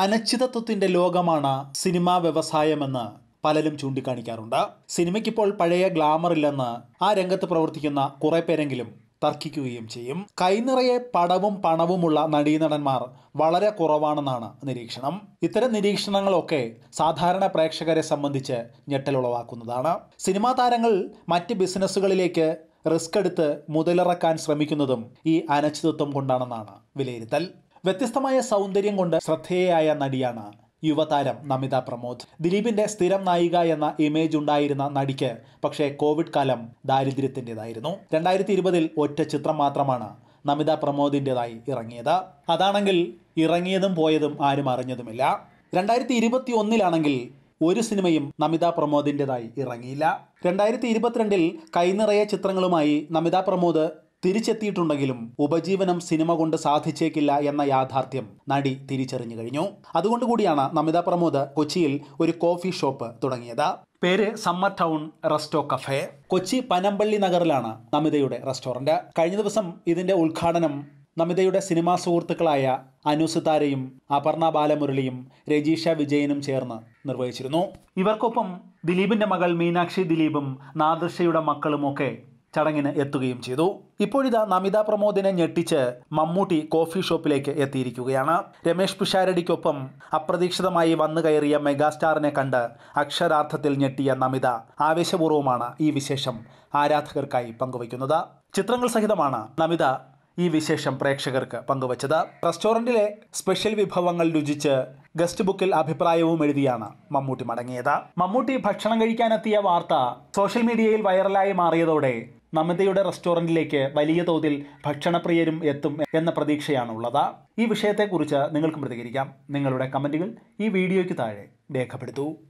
അനിശ്ചിതത്വത്തിന്റെ ലോകമാണ് സിനിമാ വ്യവസായമെന്ന് പലരും ചൂണ്ടിക്കാണിക്കാറുണ്ട് സിനിമയ്ക്കിപ്പോൾ പഴയ ഗ്ലാമർ ഇല്ലെന്ന് ആ രംഗത്ത് പ്രവർത്തിക്കുന്ന കുറേ പേരെങ്കിലും തർക്കിക്കുകയും ചെയ്യും കൈനിറയെ പടവും പണവുമുള്ള നടീനടന്മാർ വളരെ കുറവാണെന്നാണ് നിരീക്ഷണം ഇത്തരം നിരീക്ഷണങ്ങളൊക്കെ സാധാരണ പ്രേക്ഷകരെ സംബന്ധിച്ച് ഞെട്ടലുളവാക്കുന്നതാണ് സിനിമാ താരങ്ങൾ മറ്റ് ബിസിനസ്സുകളിലേക്ക് റിസ്ക് എടുത്ത് മുതലിറക്കാൻ ശ്രമിക്കുന്നതും ഈ അനിശ്ചിതത്വം കൊണ്ടാണെന്നാണ് വിലയിരുത്തൽ വ്യത്യസ്തമായ സൗന്ദര്യം കൊണ്ട് ശ്രദ്ധേയായ നടിയാണ് യുവതാരം നമിത പ്രമോദ് ദിലീപിന്റെ സ്ഥിരം നായിക എന്ന ഇമേജ് ഉണ്ടായിരുന്ന നടിക്ക് പക്ഷേ കോവിഡ് കാലം ദാരിദ്ര്യത്തിൻ്റെതായിരുന്നു രണ്ടായിരത്തി ഇരുപതിൽ ഒറ്റ ചിത്രം മാത്രമാണ് നമിത പ്രമോദിൻ്റെതായി ഇറങ്ങിയത് അതാണെങ്കിൽ ഇറങ്ങിയതും പോയതും ആരും അറിഞ്ഞതുമില്ല രണ്ടായിരത്തി ഇരുപത്തി ഒന്നിലാണെങ്കിൽ ഒരു സിനിമയും നമിത പ്രമോദിൻ്റെതായി ഇറങ്ങിയില്ല രണ്ടായിരത്തി ഇരുപത്തിരണ്ടിൽ കൈനിറയ ചിത്രങ്ങളുമായി നമിത പ്രമോദ് തിരിച്ചെത്തിയിട്ടുണ്ടെങ്കിലും ഉപജീവനം സിനിമ കൊണ്ട് സാധിച്ചേക്കില്ല എന്ന യാഥാർത്ഥ്യം നടി തിരിച്ചറിഞ്ഞു കഴിഞ്ഞു അതുകൊണ്ട് കൂടിയാണ് നമിത പ്രമോദ് കൊച്ചിയിൽ ഒരു കോഫി ഷോപ്പ് തുടങ്ങിയത് പേര് summer town resto cafe Kochi Panampilly നഗറിലാണ് നമിതയുടെ റെസ്റ്റോറന്റ് കഴിഞ്ഞ ദിവസം ഇതിന്റെ ഉദ്ഘാടനം നമിതയുടെ സിനിമാ സുഹൃത്തുക്കളായ അനുസുതാരയും അപർണ ബാലമുരളിയും രജീഷ വിജയനും ചേർന്ന് നിർവഹിച്ചിരുന്നു ഇവർക്കൊപ്പം ദിലീപിന്റെ മകൾ മീനാക്ഷി ദിലീപും നാദൃഷയുടെ മക്കളുമൊക്കെ ചടങ്ങിന് എത്തുകയും ചെയ്തു ഇപ്പോഴിതാ നമിത പ്രമോദിനെ ഞെട്ടിച്ച് മമ്മൂട്ടി കോഫി ഷോപ്പിലേക്ക് എത്തിയിരിക്കുകയാണ് രമേഷ് പിഷാരടിക്കൊപ്പം അപ്രതീക്ഷിതമായി വന്നു കയറിയ മെഗാസ്റ്റാറിനെ കണ്ട് അക്ഷരാർത്ഥത്തിൽ ഞെട്ടിയ നമിത ആവേശപൂർവ്വമാണ് ഈ വിശേഷം ആരാധകർക്കായി പങ്കുവയ്ക്കുന്നത് ചിത്രങ്ങൾ സഹിതമാണ് നമിത ഈ വിശേഷം പ്രേക്ഷകർക്ക് പങ്കുവച്ചത് റെസ്റ്റോറൻറ്റിലെ സ്പെഷ്യൽ വിഭവങ്ങൾ രുചിച്ച് ഗസ്റ്റ് ബുക്കിൽ അഭിപ്രായവും എഴുതിയാണ് മമ്മൂട്ടി മടങ്ങിയത് മമ്മൂട്ടി ഭക്ഷണം കഴിക്കാനെത്തിയ വാർത്ത സോഷ്യൽ മീഡിയയിൽ വൈറലായി മാറിയതോടെ നമിതയുടെ റെസ്റ്റോറൻറ്റിലേക്ക് വലിയ തോതിൽ ഭക്ഷണപ്രിയരും എത്തും എന്ന പ്രതീക്ഷയാണുള്ളത് ഈ വിഷയത്തെക്കുറിച്ച് നിങ്ങൾക്കും പ്രതികരിക്കാം നിങ്ങളുടെ കമൻറ്റുകൾ ഈ വീഡിയോയ്ക്ക് താഴെ രേഖപ്പെടുത്തൂ